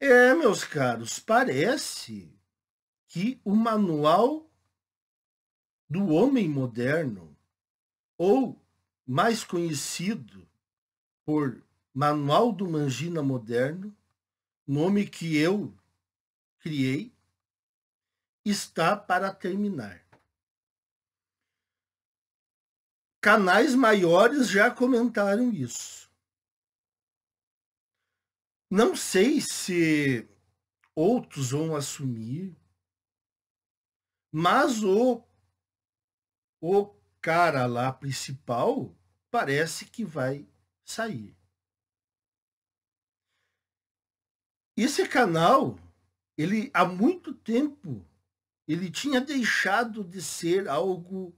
É, meus caros, parece que o manual do homem moderno, ou mais conhecido por Manual do Mangina Moderno, nome que eu criei, está para terminar. Canais maiores já comentaram isso. Não sei se outros vão assumir, mas o, o cara lá principal parece que vai sair. Esse canal, ele há muito tempo, ele tinha deixado de ser algo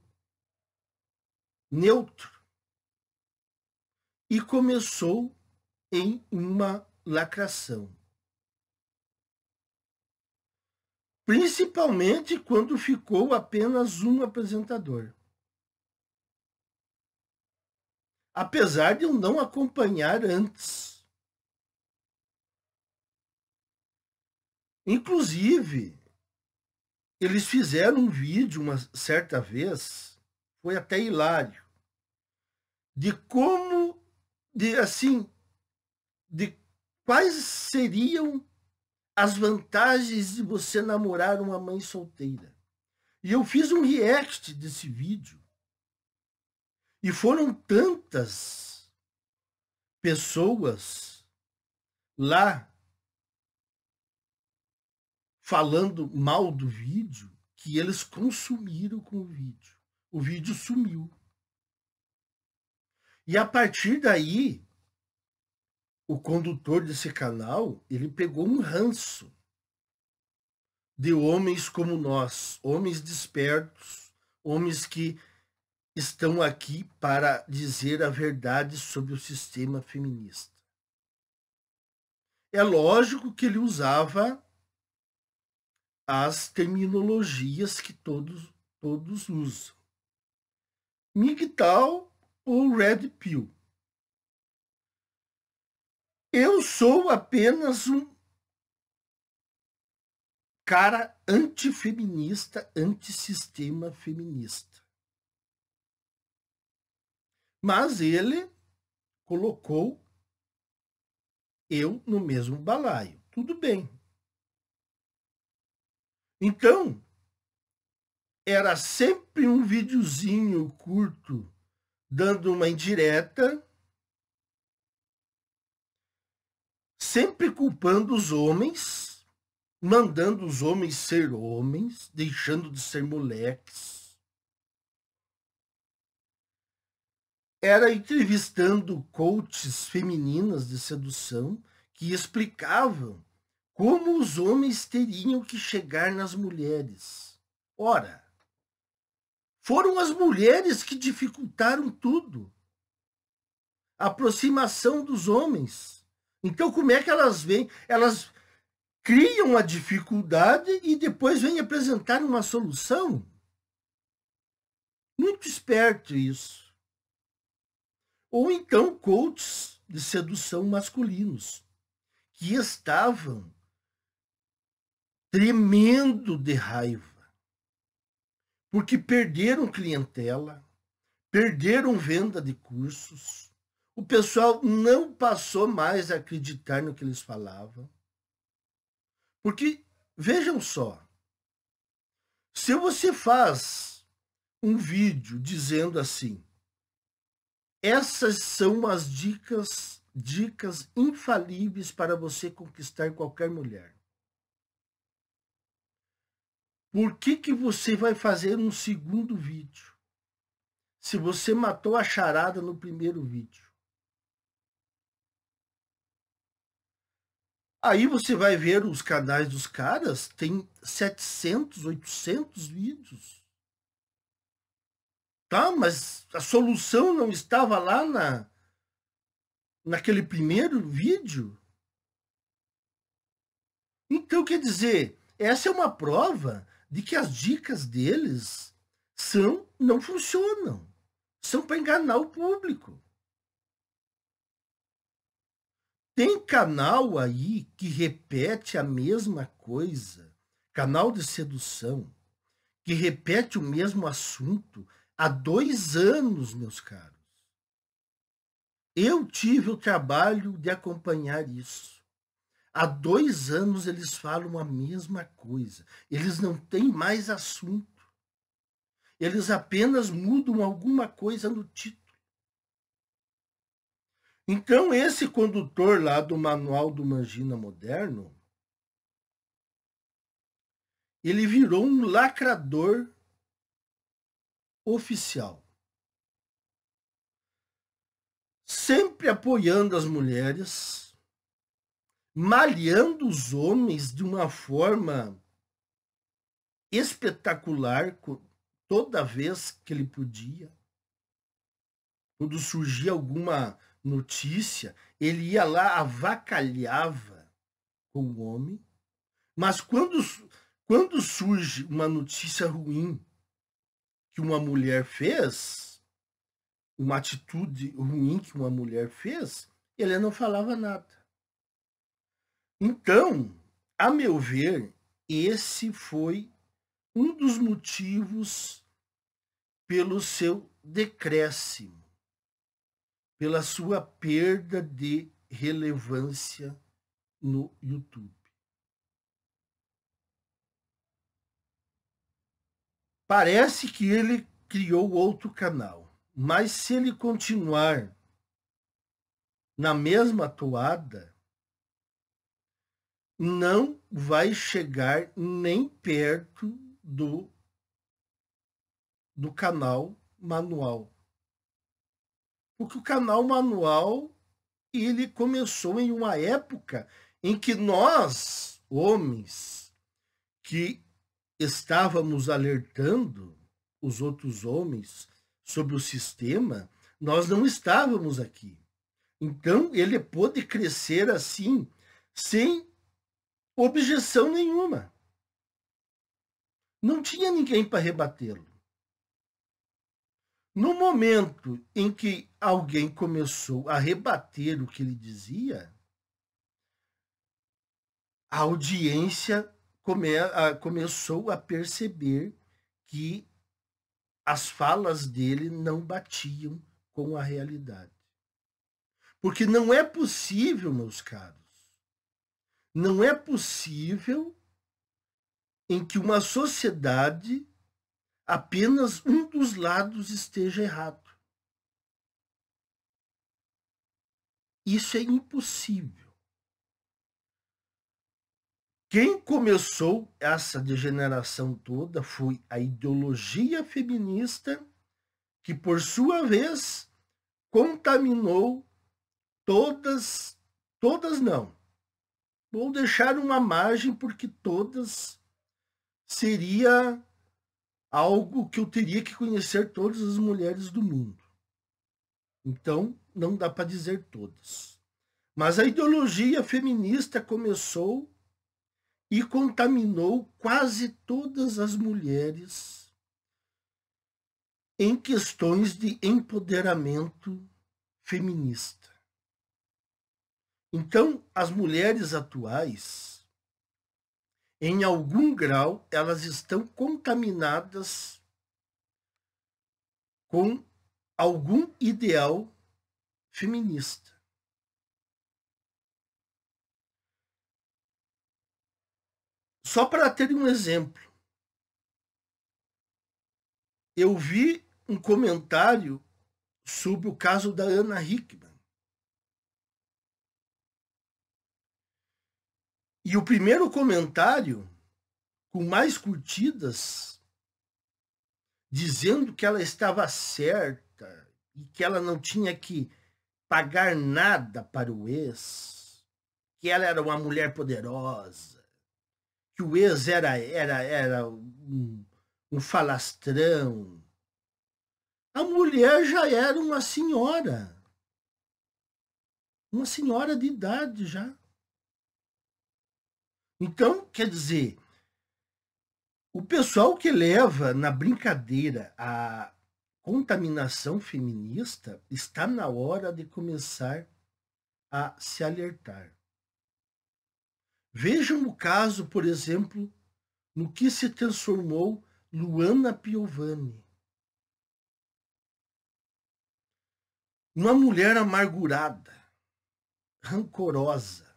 neutro e começou em uma lacração. Principalmente quando ficou apenas um apresentador. Apesar de eu não acompanhar antes. Inclusive, eles fizeram um vídeo uma certa vez, foi até hilário, de como, de assim, de quais seriam as vantagens de você namorar uma mãe solteira? E eu fiz um react desse vídeo. E foram tantas pessoas lá falando mal do vídeo que eles consumiram com o vídeo. O vídeo sumiu. E a partir daí, o condutor desse canal, ele pegou um ranço de homens como nós, homens despertos, homens que estão aqui para dizer a verdade sobre o sistema feminista. É lógico que ele usava as terminologias que todos, todos usam. migtal ou Red Pill. Eu sou apenas um cara antifeminista, antissistema feminista. Mas ele colocou eu no mesmo balaio. Tudo bem. Então, era sempre um videozinho curto dando uma indireta sempre culpando os homens, mandando os homens ser homens, deixando de ser moleques. Era entrevistando coaches femininas de sedução que explicavam como os homens teriam que chegar nas mulheres. Ora, foram as mulheres que dificultaram tudo. A aproximação dos homens então, como é que elas vêm? Elas criam a dificuldade e depois vêm apresentar uma solução? Muito esperto isso. Ou então coaches de sedução masculinos, que estavam tremendo de raiva, porque perderam clientela, perderam venda de cursos, o pessoal não passou mais a acreditar no que eles falavam. Porque, vejam só, se você faz um vídeo dizendo assim, essas são as dicas, dicas infalíveis para você conquistar qualquer mulher. Por que, que você vai fazer um segundo vídeo? Se você matou a charada no primeiro vídeo. Aí você vai ver os canais dos caras, tem 700, 800 vídeos. Tá, mas a solução não estava lá na naquele primeiro vídeo. Então, quer dizer, essa é uma prova de que as dicas deles são não funcionam. São para enganar o público. Tem canal aí que repete a mesma coisa, canal de sedução, que repete o mesmo assunto há dois anos, meus caros. Eu tive o trabalho de acompanhar isso. Há dois anos eles falam a mesma coisa. Eles não têm mais assunto. Eles apenas mudam alguma coisa no título. Então, esse condutor lá do manual do Mangina Moderno, ele virou um lacrador oficial. Sempre apoiando as mulheres, malhando os homens de uma forma espetacular toda vez que ele podia. Quando surgia alguma notícia, ele ia lá, avacalhava com o homem, mas quando, quando surge uma notícia ruim que uma mulher fez, uma atitude ruim que uma mulher fez, ele não falava nada. Então, a meu ver, esse foi um dos motivos pelo seu decréscimo pela sua perda de relevância no YouTube. Parece que ele criou outro canal, mas se ele continuar na mesma toada, não vai chegar nem perto do, do canal manual porque o canal manual ele começou em uma época em que nós, homens, que estávamos alertando os outros homens sobre o sistema, nós não estávamos aqui. Então, ele pôde crescer assim, sem objeção nenhuma. Não tinha ninguém para rebatê-lo. No momento em que alguém começou a rebater o que ele dizia, a audiência come, a, começou a perceber que as falas dele não batiam com a realidade. Porque não é possível, meus caros, não é possível em que uma sociedade apenas um dos lados esteja errado. Isso é impossível. Quem começou essa degeneração toda foi a ideologia feminista, que, por sua vez, contaminou todas, todas não. Vou deixar uma margem, porque todas seria algo que eu teria que conhecer todas as mulheres do mundo. Então, não dá para dizer todas. Mas a ideologia feminista começou e contaminou quase todas as mulheres em questões de empoderamento feminista. Então, as mulheres atuais, em algum grau, elas estão contaminadas com algum ideal feminista. Só para ter um exemplo, eu vi um comentário sobre o caso da Ana Hickman. E o primeiro comentário, com mais curtidas, dizendo que ela estava certa e que ela não tinha que pagar nada para o ex, que ela era uma mulher poderosa, que o ex era, era, era um, um falastrão. A mulher já era uma senhora. Uma senhora de idade já. Então, quer dizer, o pessoal que leva na brincadeira a, contaminação feminista, está na hora de começar a se alertar. Vejam o caso, por exemplo, no que se transformou Luana Piovani. Uma mulher amargurada, rancorosa,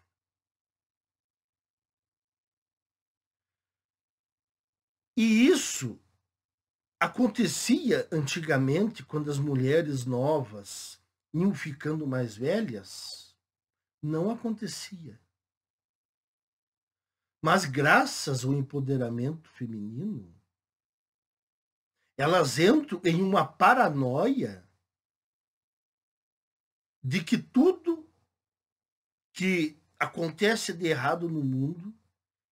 E isso acontecia antigamente quando as mulheres novas iam ficando mais velhas, não acontecia. Mas graças ao empoderamento feminino, elas entram em uma paranoia de que tudo que acontece de errado no mundo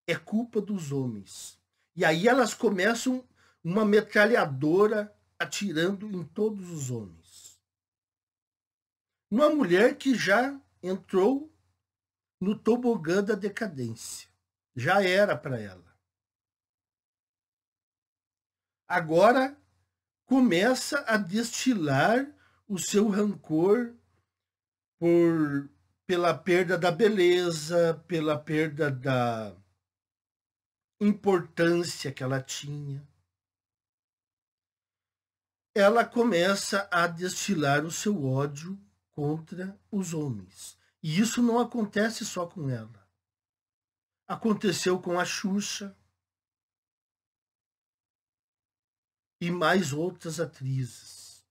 é culpa dos homens. E aí elas começam uma metralhadora atirando em todos os homens. Uma mulher que já entrou no tobogã da decadência. Já era para ela. Agora começa a destilar o seu rancor por pela perda da beleza, pela perda da importância que ela tinha ela começa a destilar o seu ódio contra os homens. E isso não acontece só com ela. Aconteceu com a Xuxa e mais outras atrizes.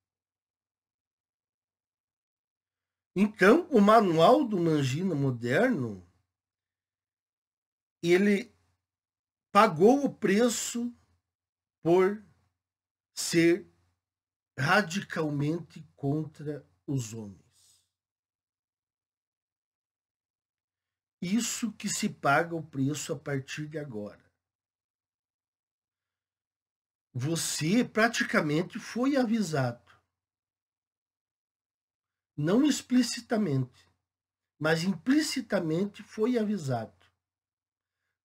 Então, o manual do Mangina moderno ele pagou o preço por ser radicalmente contra os homens. Isso que se paga o preço a partir de agora. Você praticamente foi avisado. Não explicitamente, mas implicitamente foi avisado.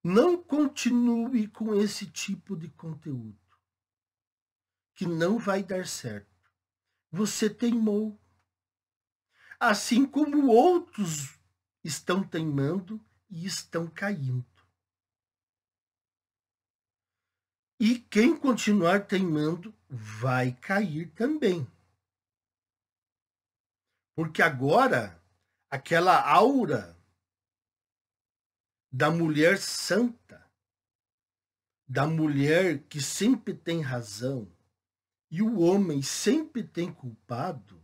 Não continue com esse tipo de conteúdo que não vai dar certo. Você teimou. Assim como outros estão teimando e estão caindo. E quem continuar teimando vai cair também. Porque agora, aquela aura da mulher santa, da mulher que sempre tem razão, e o homem sempre tem culpado,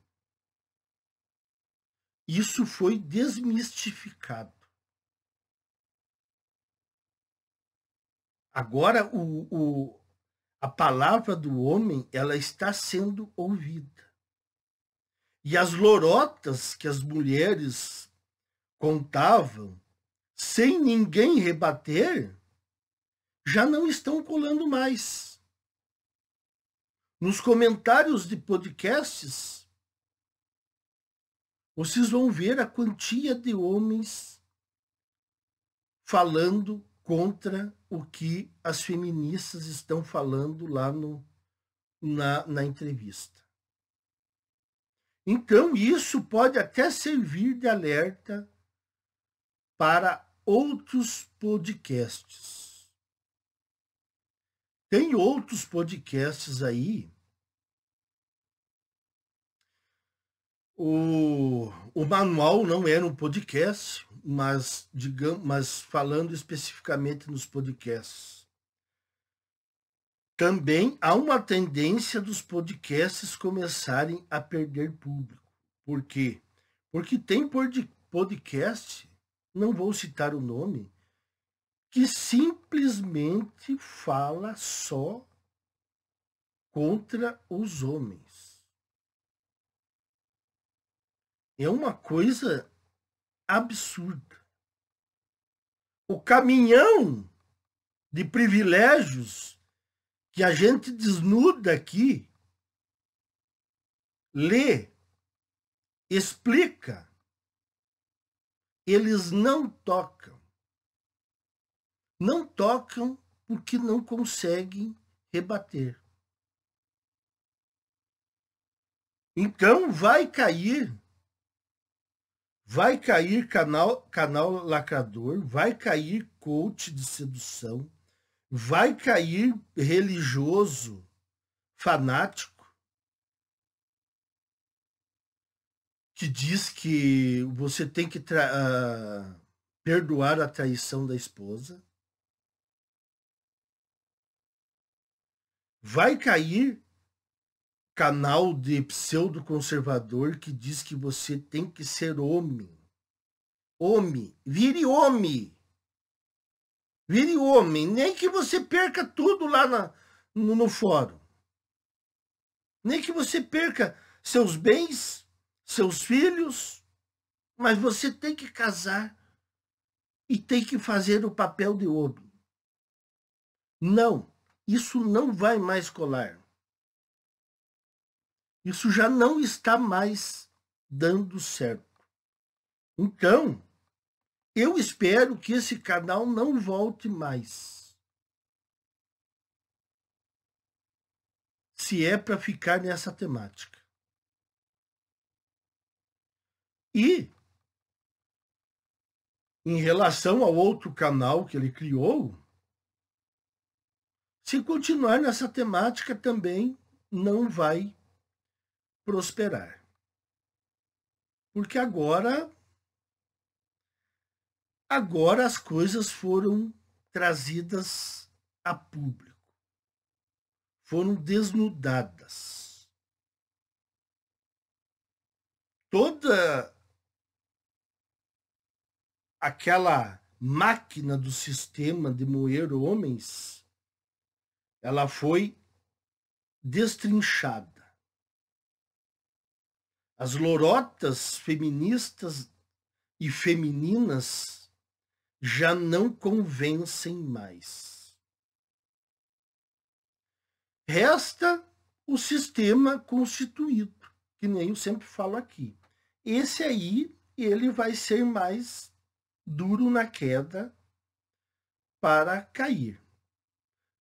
isso foi desmistificado. Agora o, o, a palavra do homem ela está sendo ouvida. E as lorotas que as mulheres contavam, sem ninguém rebater, já não estão colando mais nos comentários de podcasts, vocês vão ver a quantia de homens falando contra o que as feministas estão falando lá no, na, na entrevista. Então, isso pode até servir de alerta para outros podcasts. Tem outros podcasts aí O, o manual não era um podcast, mas, digamos, mas falando especificamente nos podcasts. Também há uma tendência dos podcasts começarem a perder público. Por quê? Porque tem podcast, não vou citar o nome, que simplesmente fala só contra os homens. É uma coisa absurda. O caminhão de privilégios que a gente desnuda aqui, lê, explica, eles não tocam. Não tocam porque não conseguem rebater. Então vai cair Vai cair canal, canal lacrador, vai cair coach de sedução, vai cair religioso fanático que diz que você tem que uh, perdoar a traição da esposa. Vai cair canal de pseudoconservador que diz que você tem que ser homem. Homem. Vire homem. Vire homem. Nem que você perca tudo lá na, no, no fórum. Nem que você perca seus bens, seus filhos. Mas você tem que casar e tem que fazer o papel de homem. Não, isso não vai mais colar. Isso já não está mais dando certo. Então, eu espero que esse canal não volte mais. Se é para ficar nessa temática. E, em relação ao outro canal que ele criou, se continuar nessa temática também não vai prosperar. Porque agora agora as coisas foram trazidas a público. Foram desnudadas. Toda aquela máquina do sistema de moer homens, ela foi destrinchada. As lorotas feministas e femininas já não convencem mais. Resta o sistema constituído, que nem eu sempre falo aqui. Esse aí, ele vai ser mais duro na queda para cair.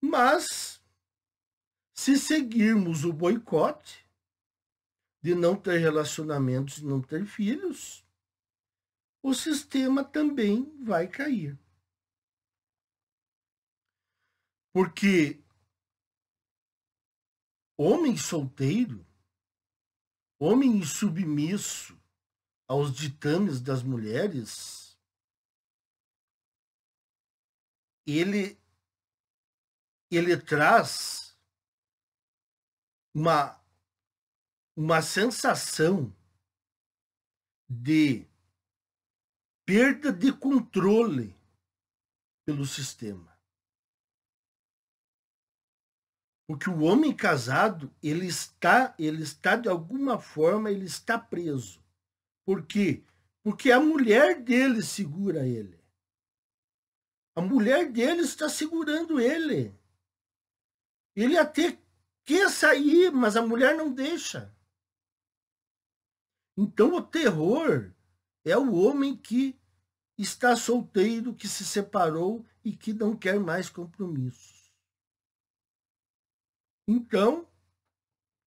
Mas, se seguirmos o boicote, de não ter relacionamentos e não ter filhos, o sistema também vai cair. Porque homem solteiro, homem submisso aos ditames das mulheres, ele ele traz uma uma sensação de perda de controle pelo sistema. Porque o homem casado, ele está, ele está de alguma forma, ele está preso. Por quê? Porque a mulher dele segura ele. A mulher dele está segurando ele. Ele até quer sair, mas a mulher não deixa. Então o terror é o homem que está solteiro, que se separou e que não quer mais compromissos. Então,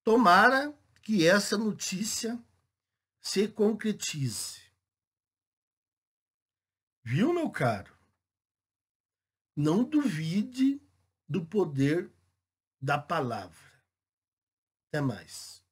tomara que essa notícia se concretize. Viu, meu caro? Não duvide do poder da palavra. Até mais.